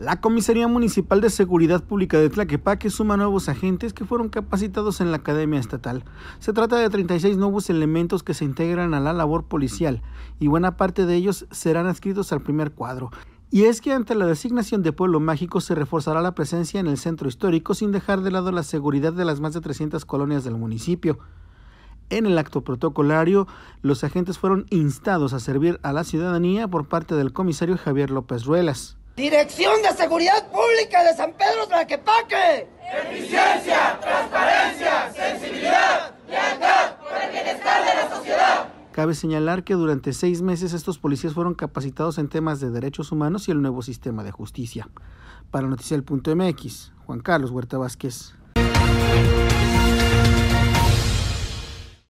La Comisaría Municipal de Seguridad Pública de Tlaquepaque suma nuevos agentes que fueron capacitados en la Academia Estatal. Se trata de 36 nuevos elementos que se integran a la labor policial y buena parte de ellos serán adscritos al primer cuadro. Y es que ante la designación de pueblo mágico se reforzará la presencia en el centro histórico sin dejar de lado la seguridad de las más de 300 colonias del municipio. En el acto protocolario, los agentes fueron instados a servir a la ciudadanía por parte del comisario Javier López Ruelas. Dirección de Seguridad Pública de San Pedro Tlaquepaque. Eficiencia, transparencia, sensibilidad, lealtad por el bienestar de la sociedad. Cabe señalar que durante seis meses estos policías fueron capacitados en temas de derechos humanos y el nuevo sistema de justicia. Para mx Juan Carlos Huerta Vázquez.